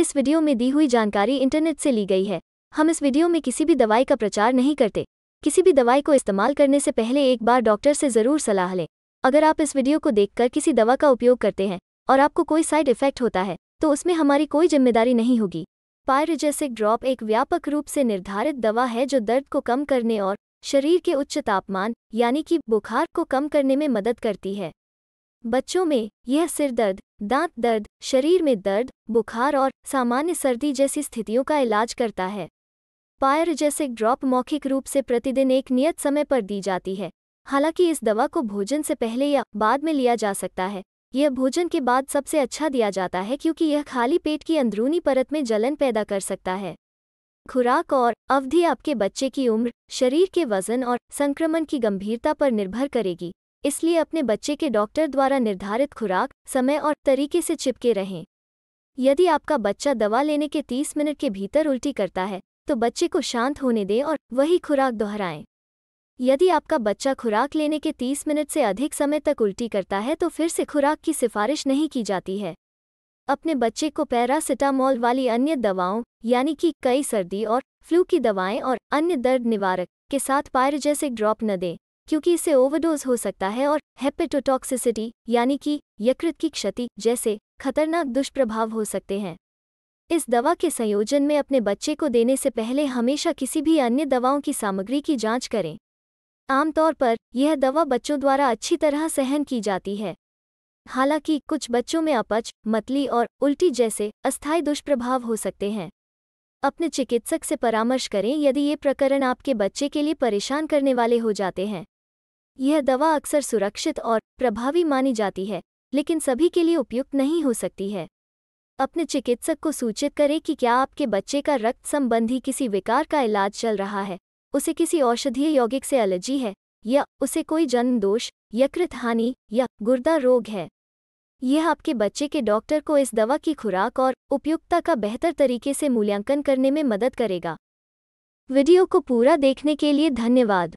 इस वीडियो में दी हुई जानकारी इंटरनेट से ली गई है हम इस वीडियो में किसी भी दवाई का प्रचार नहीं करते किसी भी दवाई को इस्तेमाल करने से पहले एक बार डॉक्टर से ज़रूर सलाह लें अगर आप इस वीडियो को देखकर किसी दवा का उपयोग करते हैं और आपको कोई साइड इफेक्ट होता है तो उसमें हमारी कोई जिम्मेदारी नहीं होगी पायरजेसिक ड्रॉप एक व्यापक रूप से निर्धारित दवा है जो दर्द को कम करने और शरीर के उच्च तापमान यानी कि बुखार को कम करने में मदद करती है बच्चों में यह सिर दर्द दांत दर्द शरीर में दर्द बुखार और सामान्य सर्दी जैसी स्थितियों का इलाज करता है पायर जैसे ड्रॉप मौखिक रूप से प्रतिदिन एक नियत समय पर दी जाती है हालांकि इस दवा को भोजन से पहले या बाद में लिया जा सकता है यह भोजन के बाद सबसे अच्छा दिया जाता है क्योंकि यह खाली पेट की अंदरूनी परत में जलन पैदा कर सकता है खुराक और अवधि आपके बच्चे की उम्र शरीर के वजन और संक्रमण की गंभीरता पर निर्भर करेगी इसलिए अपने बच्चे के डॉक्टर द्वारा निर्धारित खुराक समय और तरीके से चिपके रहें यदि आपका बच्चा दवा लेने के 30 मिनट के भीतर उल्टी करता है तो बच्चे को शांत होने दें और वही खुराक दोहराएं यदि आपका बच्चा खुराक लेने के 30 मिनट से अधिक समय तक उल्टी करता है तो फिर से खुराक की सिफारिश नहीं की जाती है अपने बच्चे को पैरासिटामोल वाली अन्य दवाओं यानी कि कई सर्दी और फ्लू की दवाएं और अन्य दर्द निवारक के साथ पायर जैसे ड्रॉप न दें क्योंकि इसे ओवरडोज हो सकता है और हेपेटोटॉक्सिसिटी यानी कि यकृत की क्षति जैसे खतरनाक दुष्प्रभाव हो सकते हैं इस दवा के संयोजन में अपने बच्चे को देने से पहले हमेशा किसी भी अन्य दवाओं की सामग्री की जांच करें आमतौर पर यह दवा बच्चों द्वारा अच्छी तरह सहन की जाती है हालांकि कुछ बच्चों में अपच मतली और उल्टी जैसे अस्थायी दुष्प्रभाव हो सकते हैं अपने चिकित्सक से परामर्श करें यदि ये प्रकरण आपके बच्चे के लिए परेशान करने वाले हो जाते हैं यह दवा अक्सर सुरक्षित और प्रभावी मानी जाती है लेकिन सभी के लिए उपयुक्त नहीं हो सकती है अपने चिकित्सक को सूचित करें कि क्या आपके बच्चे का रक्त संबंधी किसी विकार का इलाज चल रहा है उसे किसी औषधीय यौगिक से एलर्जी है या उसे कोई जन्म दोष यकृत हानि या गुर्दा रोग है यह आपके बच्चे के डॉक्टर को इस दवा की खुराक और उपयुक्तता का बेहतर तरीके से मूल्यांकन करने में मदद करेगा वीडियो को पूरा देखने के लिए धन्यवाद